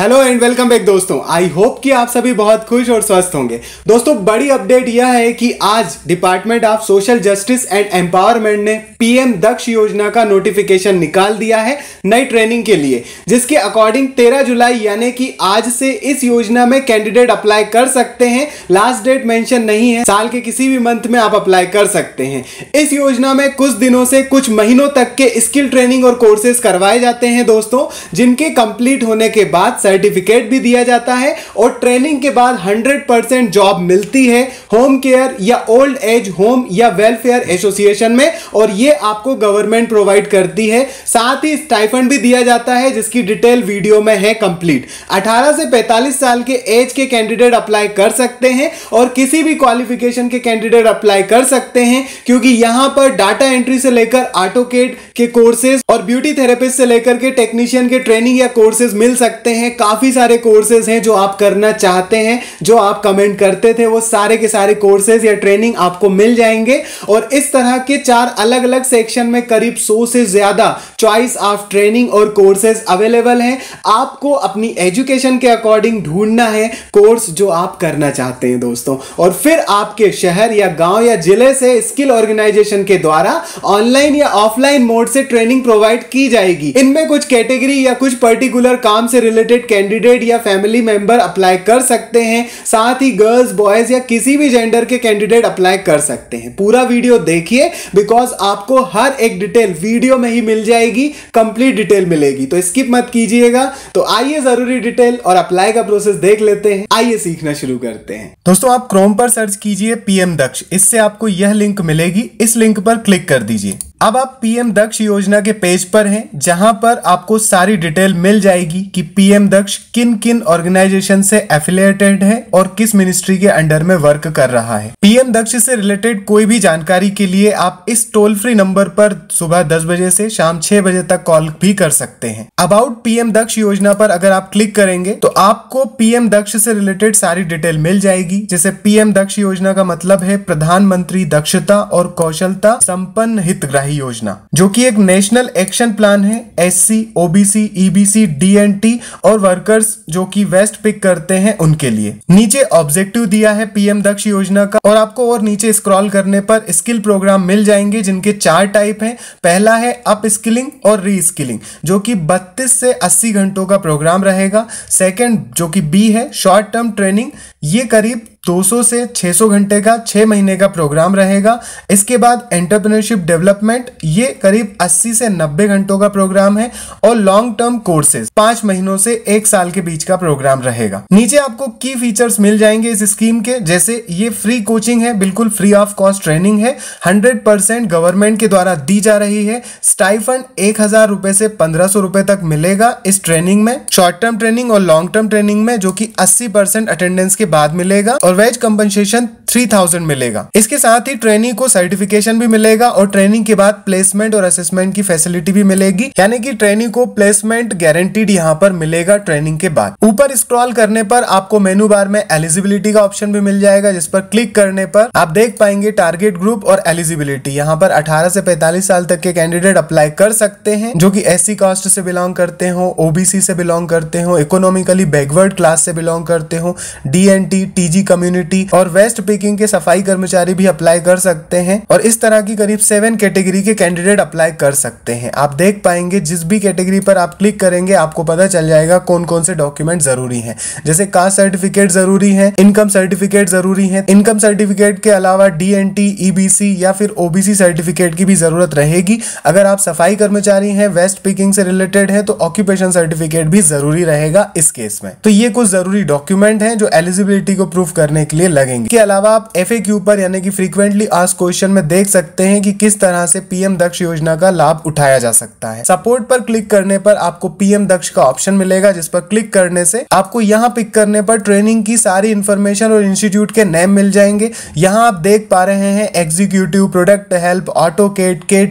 hello and welcome back दोस्तों I hope कि आप सभी बहुत खुश और स्वस्थ होंगे दोस्तों बड़ी अपडेट यह है कि आज department of social justice and empowerment ने पीएम दक्ष योजना का नोटिफिकेशन निकाल दिया है नई ट्रेनिंग के लिए जिसके अकॉर्डिंग 13 जुलाई यानी कि आज से इस योजना में कैंडिडेट अप्लाई कर सकते हैं लास्ट डेट मैंशन नहीं है साल के किसी भी मंथ में आप अप्लाई कर सकते हैं इस योजना में कुछ दिनों से कुछ महीनों तक के स्किल ट्रेनिंग और कोर्सेज करवाए जाते हैं दोस्तों जिनके कंप्लीट होने के बाद सर्टिफिकेट भी दिया जाता है और ट्रेनिंग के बाद 100% परसेंट जॉब मिलती है होम केयर या ओल्ड एज होम या वेलफेयर एसोसिएशन में और ये आपको गवर्नमेंट प्रोवाइड करती है साथ ही स्टाइफंड भी दिया जाता है जिसकी डिटेल वीडियो में है कंप्लीट 18 से 45 साल के एज के कैंडिडेट अप्लाई कर सकते हैं और किसी भी क्वालिफिकेशन के कैंडिडेट अप्लाई कर सकते हैं क्योंकि यहां पर डाटा एंट्री से लेकर ऑटोकेट के कोर्सेज और ब्यूटी थेरेपिस्ट से लेकर के टेक्नीशियन के ट्रेनिंग या कोर्सेज मिल सकते हैं काफ़ी सारे कोर्सेज हैं जो आप करना चाहते हैं जो आप कमेंट करते थे वो सारे के सारे कोर्सेज या ट्रेनिंग आपको मिल जाएंगे और इस तरह के चार अलग अलग सेक्शन में करीब सौ से ज़्यादा चॉइस ऑफ ट्रेनिंग और कोर्सेज अवेलेबल हैं आपको अपनी एजुकेशन के अकॉर्डिंग ढूंढना है कोर्स जो आप करना चाहते हैं दोस्तों और फिर आपके शहर या गांव या जिले से स्किल ऑर्गेनाइजेशन के द्वारा ऑनलाइन या ऑफलाइन मोड से ट्रेनिंग प्रोवाइड की जाएगी इनमें कुछ कैटेगरी या कुछ पर्टिकुलर काम से रिलेटेड कैंडिडेट या फैमिली मेंबर अप्लाई कर सकते हैं साथ ही गर्ल्स बॉयज या किसी भी जेंडर के कैंडिडेट अप्लाई कर सकते हैं पूरा वीडियो देखिए बिकॉज आपको हर एक डिटेल वीडियो में ही मिल जाएगी कंप्लीट डिटेल मिलेगी तो स्किप मत कीजिएगा तो आइए जरूरी डिटेल और अप्लाई का प्रोसेस देख लेते हैं आइए सीखना शुरू करते हैं दोस्तों आप क्रोम पर सर्च कीजिए पीएम दक्ष इससे आपको यह लिंक मिलेगी इस लिंक पर क्लिक कर दीजिए अब आप पीएम दक्ष योजना के पेज पर हैं जहां पर आपको सारी डिटेल मिल जाएगी कि पीएम दक्ष किन किन ऑर्गेनाइजेशन से एफिलियेटेड है और किस मिनिस्ट्री के अंडर में वर्क कर रहा है पीएम दक्ष से रिलेटेड कोई भी जानकारी के लिए आप इस टोल फ्री नंबर पर सुबह दस बजे से शाम छह बजे तक कॉल भी कर सकते हैं अबाउट पीएम दक्ष योजना पर अगर आप क्लिक करेंगे तो आपको पीएम दक्ष से रिलेटेड सारी डिटेल मिल जाएगी जैसे पीएम दक्ष योजना का मतलब है प्रधानमंत्री दक्षता और कौशलता संपन्न हितग्राही ही योजना जो कि एक नेशनल एक्शन प्लान है एससी ओबीसी ईबीसी डीएनटी और वर्कर्स जो कि वेस्ट पिक करते हैं उनके लिए नीचे ऑब्जेक्टिव दिया है पीएम दक्ष योजना का और आपको और नीचे स्क्रॉल करने पर स्किल प्रोग्राम मिल जाएंगे जिनके चार टाइप हैं पहला है अप स्किलिंग और री स्किलिंग जो कि 32 से 80 घंटों का प्रोग्राम रहेगा सेकंड जो कि बी है शॉर्ट टर्म ट्रेनिंग ये करीब 200 से 600 घंटे का 6 महीने का प्रोग्राम रहेगा इसके बाद एंटरप्रेन्योरशिप डेवलपमेंट ये करीब 80 से 90 घंटों का प्रोग्राम है और लॉन्ग टर्म कोर्सेज पांच महीनों से एक साल के बीच का प्रोग्राम रहेगा नीचे आपको की फीचर्स मिल जाएंगे इस स्कीम के जैसे ये फ्री कोचिंग है बिल्कुल फ्री ऑफ कॉस्ट ट्रेनिंग है हंड्रेड गवर्नमेंट के द्वारा दी जा रही है स्टाइफंड एक हजार से पंद्रह सौ तक मिलेगा इस ट्रेनिंग में शॉर्ट टर्म ट्रेनिंग और लॉन्ग टर्म ट्रेनिंग में जो की अस्सी परसेंट अटेंडेंस के बाद मिलेगा और एवरेज कंपनसेशन थाउजेंड मिलेगा इसके साथ ही ट्रेनिंग को सर्टिफिकेशन भी मिलेगा और ट्रेनिंग के बाद प्लेसमेंट और असेसमेंट की फैसिलिटी भी मिलेगी यानी कि ट्रेनिंग को प्लेसमेंट गारंटीड यहाँ पर मिलेगा ट्रेनिंग के बाद ऊपर स्क्रॉल करने पर आपको मेनू बार में एलिजिबिलिटी का ऑप्शन भी मिल जाएगा जिस पर क्लिक करने पर आप देख पाएंगे टारगेट ग्रुप और एलिजिबिलिटी यहाँ पर अठारह से 45 साल तक के कैंडिडेट अप्लाई कर सकते हैं जो की एस कास्ट से बिलोंग करते हो ओबीसी से बिलोंग करते हो इकोनॉमिकली बैकवर्ड क्लास से बिलोंग करते हो D N T TG community और वेस्ट पिकिंग के सफाई कर्मचारी भी अप्लाई कर सकते हैं और इस तरह की करीब सेवन कैटेगरी के कैंडिडेट अप्लाई कर सकते हैं आप देख पाएंगे जिस भी कैटेगरी पर आप क्लिक करेंगे आपको पता चल जाएगा कौन कौन से डॉक्यूमेंट जरूरी है जैसे कास्ट सर्टिफिकेट जरूरी है इनकम सर्टिफिकेट जरूरी है इनकम सर्टिफिकेट के अलावा डी एन टी ईबीसी या फिर ओबीसी सर्टिफिकेट की भी जरूरत रहेगी अगर आप सफाई कर्मचारी हैं वेस्ट पिकिंग से रिलेटेड है तो ऑक्यूपेशन सर्टिफिकेट भी जरूरी रहेगा इस केस में तो ये कुछ जरूरी डॉक्यूमेंट हैं जो एलिजिबिलिटी को प्रूफ करने करने के लिए लगेंगे इसके अलावा आप एफ पर यानी कि फ्रीक्वेंटली आज क्वेश्चन में देख सकते हैं कि किस तरह से पीएम दक्ष योजना का लाभ उठाया जा सकता है सपोर्ट पर क्लिक करने पर आपको पीएम दक्ष का ऑप्शन मिलेगा जिस पर क्लिक करने से आपको यहाँ पिक करने पर ट्रेनिंग की सारी इन्फॉर्मेशन और इंस्टीट्यूट के नेम मिल जाएंगे यहाँ आप देख पा रहे हैं executive product help AutoCAD के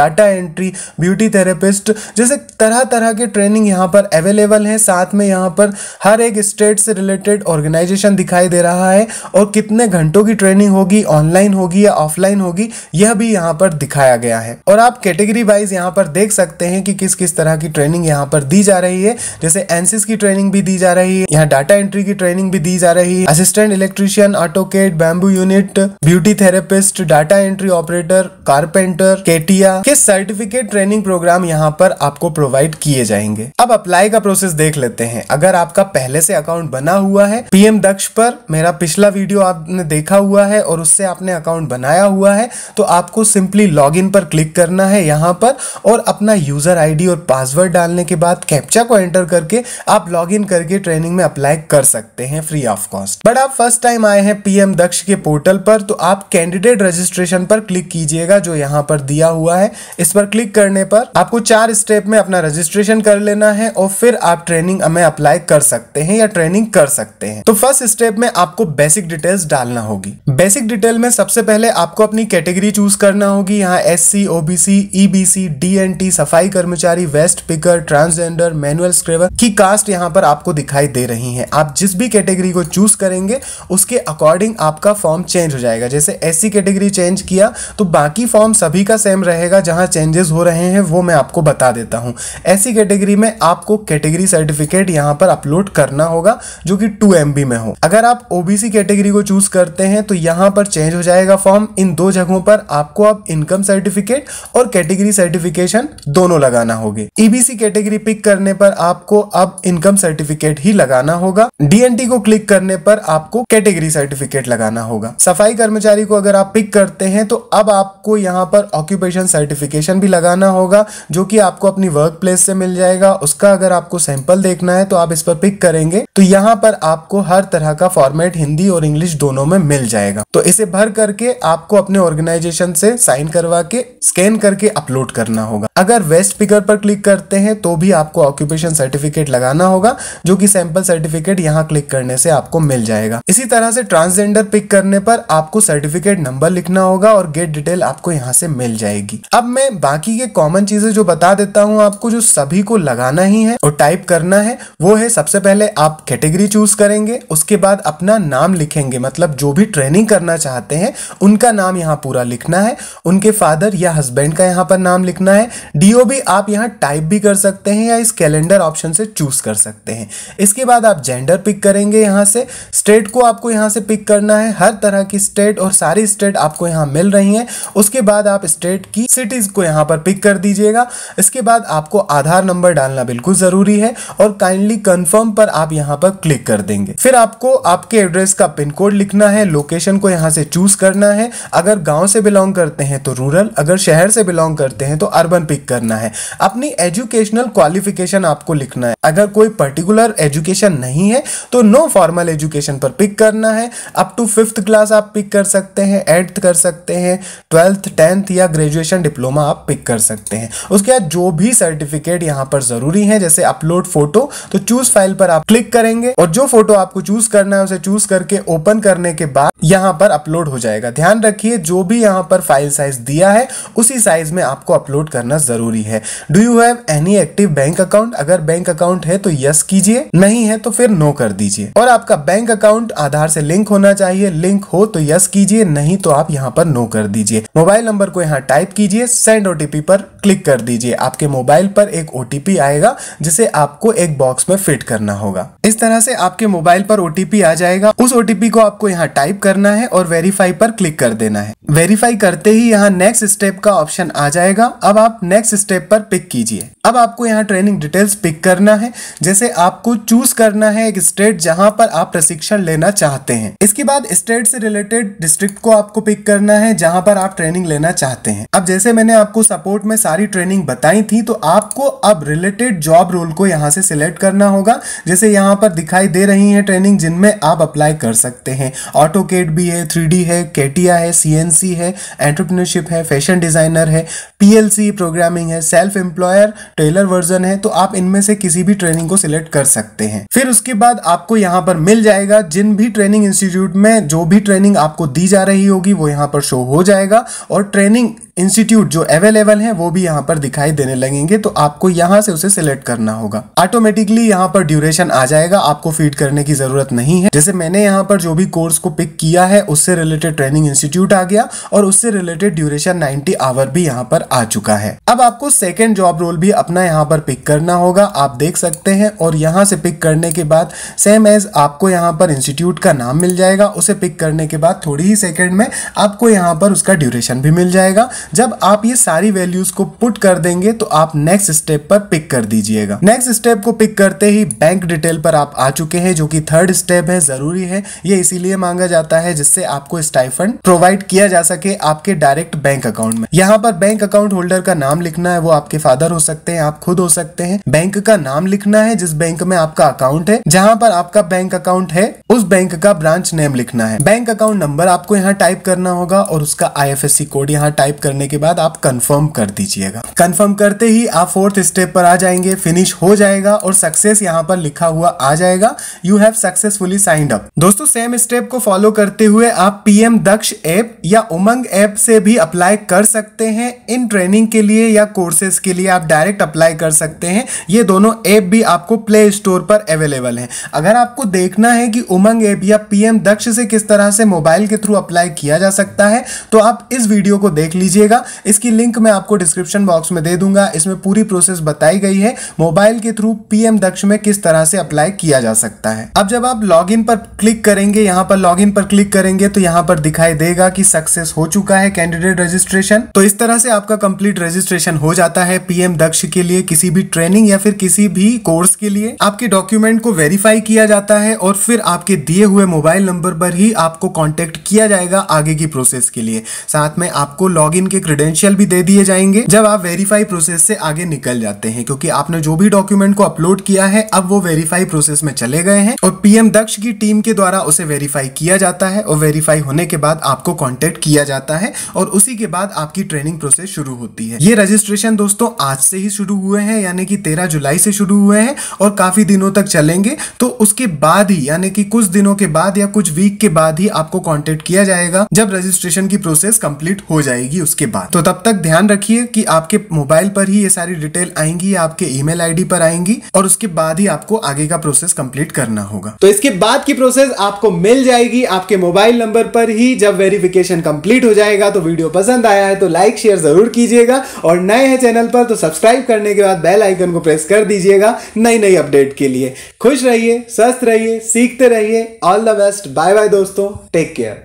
डाटा एंट्री ब्यूटी थेरेपिस्ट जैसे तरह तरह के ट्रेनिंग यहाँ पर अवेलेबल है साथ में यहाँ पर हर एक स्टेट से रिलेटेड ऑर्गेनाइजेशन दिखाई दे रहा रहा है और कितने घंटों की ट्रेनिंग होगी ऑनलाइन होगी या ऑफलाइन होगी यह भी यहाँ पर दिखाया गया है और आप कैटेगरी वाइज यहाँ पर देख सकते हैं कि किस किस तरह की ट्रेनिंग यहाँ पर दी जा रही है जैसे एनसीस की ट्रेनिंग भी दी जा रही है यहाँ डाटा एंट्री की ट्रेनिंग भी दी जा रही है असिस्टेंट इलेक्ट्रीशियन ऑटोकेट bamboo unit beauty therapist data entry operator carpenter केटिया के सर्टिफिकेट ट्रेनिंग प्रोग्राम यहाँ पर आपको प्रोवाइड किए जाएंगे अब अप्लाई का प्रोसेस देख लेते हैं अगर आपका पहले से अकाउंट बना हुआ है पीएम दक्ष पर मेरा मेरा पिछला वीडियो आपने देखा हुआ है और उससे आपने अकाउंट बनाया हुआ है तो आपको सिंपली लॉगिन पर क्लिक करना है यहाँ पर और अपना यूज़र आईडी और पासवर्ड डालने के बाद कैप्चा को एंटर करके आप लॉगिन करके ट्रेनिंग में अप्लाई कर सकते हैं फ्री ऑफ कॉस्ट बट आप फर्स्ट टाइम आए हैं पीएम दक्ष के पोर्टल पर तो आप कैंडिडेट रजिस्ट्रेशन पर क्लिक कीजिएगा जो यहाँ पर दिया हुआ है इस पर क्लिक करने पर आपको चार स्टेप में अपना रजिस्ट्रेशन कर लेना है और फिर आप ट्रेनिंग में अप्लाई कर सकते हैं या ट्रेनिंग कर सकते हैं तो फर्स्ट स्टेप में आपको आपको बेसिक डिटेल्स डालना होगी बेसिक डिटेल में सबसे पहले आपको अपनी कैटेगरी चूज करना होगी यहाँ S C OBC EBC DNT सफाई कर्मचारी waste picker transgender manual scavenger की कास्ट यहाँ पर आपको दिखाई दे रही है आप जिस भी कैटेगरी को चूज करेंगे उसके अकॉर्डिंग आपका फॉर्म चेंज हो जाएगा जैसे एस कैटेगरी चेंज किया तो बाकी फॉर्म सभी का सेम रहेगा जहाँ चेंजेस हो रहे हैं वो मैं आपको बता देता हूँ ऐसी कैटेगरी में आपको कैटेगरी सर्टिफिकेट यहाँ पर अपलोड करना होगा जो कि टू एम में हो अगर आप ओबी ओबीसी कैटेगरी को चूज करते हैं तो यहाँ पर चेंज हो जाएगा फॉर्म इन दो जगहों पर आपको अब इनकम सर्टिफिकेट और कैटेगरी सर्टिफिकेशन दोनों लगाना होगी ईबीसी कैटेगरी पिक करने पर आपको अब इनकम सर्टिफिकेट ही लगाना होगा डीएनटी को क्लिक करने पर आपको कैटेगरी सर्टिफिकेट लगाना होगा सफाई कर्मचारी को अगर आप पिक करते हैं तो अब आपको यहाँ पर ऑक्यूपेशन सर्टिफिकेशन भी लगाना होगा जो कि आपको अपनी वर्क प्लेस से मिल जाएगा उसका अगर आपको सैंपल देखना है तो आप इस पर पिक करेंगे तो यहाँ पर आपको हर तरह का फॉर्मेट हिंदी और इंग्लिश दोनों में मिल जाएगा तो इसे भर करके आपको अपने ऑर्गेनाइजेशन से साइन करवा के स्कैन करके अपलोड करना होगा अगर वेस्ट फिगर पर क्लिक करते हैं तो भी आपको ऑक्यूपेशन सर्टिफिकेट लगाना होगा जो कि सैंपल सर्टिफिकेट यहाँ क्लिक करने से आपको मिल जाएगा इसी तरह से ट्रांसजेंडर पिक करने पर आपको सर्टिफिकेट नंबर लिखना होगा और गेट डिटेल आपको यहाँ से मिल जाएगी अब मैं बाकी के कॉमन चीजें जो बता देता हूँ आपको जो सभी को लगाना ही है और टाइप करना है वो है सबसे पहले आप कैटेगरी चूज करेंगे उसके बाद अपना नाम लिखेंगे मतलब जो भी ट्रेनिंग करना चाहते हैं उनका नाम यहाँ पूरा लिखना है उनके फादर या हस्बैंड का यहाँ पर नाम लिखना है डी आप यहाँ टाइप भी कर सकते हैं या इस कैलेंडर ऑप्शन से चूज कर सकते हैं इसके बाद आप जेंडर पिक करेंगे यहाँ से स्टेट को आपको यहाँ से पिक करना है हर तरह की स्टेट और सारी स्टेट आपको यहाँ मिल रही हैं उसके बाद आप स्टेट की सिटीज को यहाँ पर पिक कर दीजिएगा इसके बाद आपको आधार नंबर डालना बिल्कुल ज़रूरी है और काइंडली कन्फर्म पर आप यहाँ पर क्लिक कर देंगे फिर आपको आपके एड्रेस एड्रेस का पिन कोड लिखना है लोकेशन को यहाँ से चूज़ करना है अगर गांव से बिलोंग करते हैं तो रूरल अगर शहर से बिलोंग करते हैं तो अर्बन पिक करना है अपनी एजुकेशनल क्वालिफिकेशन आपको लिखना है अगर कोई पर्टिकुलर एजुकेशन नहीं है तो नो फॉर्मल एजुकेशन पर पिक करना है अप टू फिफ्थ क्लास आप पिक कर सकते हैं एट्थ कर सकते हैं ट्वेल्थ टेंथ या ग्रेजुएशन डिप्लोमा आप पिक कर सकते हैं उसके बाद जो भी सर्टिफिकेट यहाँ पर ज़रूरी है जैसे अपलोड फोटो तो चूज़ फाइल पर आप क्लिक करेंगे और जो फोटो आपको चूज़ करना है उसे चूज़ करके ओपन करने के बाद यहाँ पर अपलोड हो जाएगा ध्यान रखिए जो भी यहाँ पर फाइल साइज दिया है उसी साइज में आपको अपलोड करना जरूरी है do you have any active bank account अगर बैंक अकाउंट है तो यस कीजिए नहीं है तो फिर नो कर दीजिए और आपका बैंक अकाउंट आधार से लिंक होना चाहिए लिंक हो तो यस कीजिए नहीं तो आप यहाँ पर नो कर दीजिए मोबाइल नंबर को यहाँ टाइप कीजिए सेंड ओटीपी पर क्लिक कर दीजिए आपके मोबाइल पर एक ओटीपी आएगा जिसे आपको एक बॉक्स में फिट करना होगा इस तरह से आपके मोबाइल पर ओटीपी आ जाएगा करना उस ओटीपी को आपको यहाँ टाइप करना है और वेरीफाई पर क्लिक कर देना है वेरीफाई करते ही यहाँ नेक्स्ट स्टेप का ऑप्शन आ जाएगा अब आप नेक्स्ट स्टेप पर पिक कीजिए अब आपको यहाँ ट्रेनिंग डिटेल्स पिक करना है जैसे आपको चूज करना है एक स्टेट जहाँ पर आप प्रशिक्षण लेना चाहते हैं इसके बाद स्टेट से रिलेटेड डिस्ट्रिक्ट को आपको पिक करना है जहाँ पर आप ट्रेनिंग लेना चाहते हैं अब जैसे मैंने आपको सपोर्ट में सारी ट्रेनिंग बताई थी तो आपको अब रिलेटेड जॉब रोल को यहाँ से सिलेक्ट करना होगा जैसे यहाँ पर दिखाई दे रही है ट्रेनिंग जिनमें आप अप्लाई अप्लाई कर सकते हैं ऑटो केट भी है थ्री है केटिया है सी है एंटरप्रेन्योरशिप है फैशन डिज़ाइनर है पी प्रोग्रामिंग है सेल्फ एम्प्लॉयर टेलर वर्जन है तो आप इनमें से किसी भी ट्रेनिंग को सिलेक्ट कर सकते हैं फिर उसके बाद आपको यहाँ पर मिल जाएगा जिन भी ट्रेनिंग इंस्टीट्यूट में जो भी ट्रेनिंग आपको दी जा रही होगी वो यहाँ पर शो हो जाएगा और ट्रेनिंग इंस्टीट्यूट जो अवेलेबल है वो भी यहाँ पर दिखाई देने लगेंगे तो आपको यहाँ से उसे सिलेक्ट करना होगा ऑटोमेटिकली यहाँ पर ड्यूरेशन आ जाएगा आपको फीड करने की जरूरत नहीं है जैसे मैंने यहाँ पर जो भी कोर्स को पिक किया है उससे रिलेटेड ट्रेनिंग इंस्टीट्यूट आ गया और उससे रिलेटेड ड्यूरेशन नाइनटी आवर भी यहाँ पर आ चुका है अब आपको सेकेंड जॉब रोल भी अपना यहाँ पर पिक करना होगा आप देख सकते हैं और यहाँ से पिक करने के बाद सेम एज आपको यहाँ पर इंस्टीट्यूट का नाम मिल जाएगा उसे पिक करने के बाद थोड़ी ही सेकेंड में आपको यहाँ पर उसका ड्यूरेशन भी मिल जाएगा जब आप ये सारी वैल्यूज को पुट कर देंगे तो आप नेक्स्ट स्टेप पर पिक कर दीजिएगा नेक्स्ट स्टेप को पिक करते ही बैंक डिटेल पर आप आ चुके हैं जो कि थर्ड स्टेप है जरूरी है ये इसीलिए मांगा जाता है जिससे आपको स्टाइफंड प्रोवाइड किया जा सके आपके डायरेक्ट बैंक अकाउंट में यहाँ पर बैंक अकाउंट होल्डर का नाम लिखना है वो आपके फादर हो सकते हैं आप खुद हो सकते हैं बैंक का नाम लिखना है जिस बैंक में आपका अकाउंट है जहाँ पर आपका बैंक अकाउंट है उस बैंक का ब्रांच नेम लिखना है बैंक अकाउंट नंबर आपको यहाँ टाइप करना होगा और उसका आई कोड यहाँ टाइप करना करने के बाद आप कंफर्म कर दीजिएगा कंफर्म करते ही आप फोर्थ स्टेप पर आ जाएंगे फिनिश हो जाएगा और सक्सेस यहाँ पर लिखा हुआ आ जाएगा you have successfully signed up दोस्तों सेम स्टेप को फॉलो करते हुए आप पीएम दक्ष ऐप या उमंग ऐप से भी अप्लाई कर सकते हैं इन ट्रेनिंग के लिए या कोर्सेज के लिए आप डायरेक्ट अप्लाई कर सकते हैं ये दोनों ऐप भी आपको प्ले स्टोर पर अवेलेबल हैं अगर आपको देखना है कि उमंग ऐप या पीएम दक्ष से किस तरह से मोबाइल के थ्रू अप्लाई किया जा सकता है तो आप इस वीडियो को देख लीजिए कीजिएगा इसकी लिंक मैं आपको डिस्क्रिप्शन बॉक्स में दे दूंगा इसमें पूरी प्रोसेस बताई गई है मोबाइल के थ्रू पीएम दक्ष में किस तरह से अप्लाई किया जा सकता है अब जब आप लॉग पर क्लिक करेंगे यहाँ पर लॉग पर क्लिक करेंगे तो यहाँ पर दिखाई देगा की सक्सेस हो चुका है कैंडिडेट रजिस्ट्रेशन तो इस तरह से आपका कंप्लीट रजिस्ट्रेशन हो जाता है पीएम दक्ष के लिए किसी भी ट्रेनिंग या फिर किसी भी कोर्स के लिए आपके डॉक्यूमेंट को वेरीफाई किया जाता है और फिर आपके दिए हुए मोबाइल नंबर पर ही आपको कांटेक्ट किया जाएगा आगे की प्रोसेस के लिए साथ में आपको लॉग उनके क्रीडेंशियल भी दे दिए जाएंगे जब आप वेरीफाई प्रोसेस से आगे निकल जाते हैं क्योंकि आपने जो भी डॉक्यूमेंट को अपलोड किया है अब वो वेरीफाई प्रोसेस में चले गए हैं और पीएम दक्ष की टीम के द्वारा उसे वेरीफाई किया जाता है और वेरीफाई होने के बाद आपको कॉन्टेक्ट किया जाता है और उसी के बाद आपकी ट्रेनिंग प्रोसेस शुरू होती है ये रजिस्ट्रेशन दोस्तों आज से ही शुरू हुए हैं यानी कि तेरह जुलाई से शुरू हुए हैं और काफी दिनों तक चलेंगे तो उसके बाद ही यानी कि कुछ दिनों के बाद या कुछ वीक के बाद ही आपको कॉन्टेक्ट किया जाएगा जब रजिस्ट्रेशन की प्रोसेस कंप्लीट हो जाएगी उसके उसके बाद तो तब तक ध्यान रखिए कि आपके मोबाइल पर ही ये सारी डिटेल आएंगी आपके ईमेल आईडी पर आएंगी और उसके बाद ही आपको आगे का प्रोसेस कंप्लीट करना होगा तो इसके बाद की प्रोसेस आपको मिल जाएगी आपके मोबाइल नंबर पर ही जब वेरिफिकेशन कंप्लीट हो जाएगा तो वीडियो पसंद आया है तो लाइक शेयर जरूर कीजिएगा और नए हैं चैनल पर तो सब्सक्राइब करने के बाद बेल आइकन को प्रेस कर दीजिएगा नई नई अपडेट के लिए खुश रहिए स्वस्थ रहिए सीखते रहिए all the best bye bye दोस्तों टेक केयर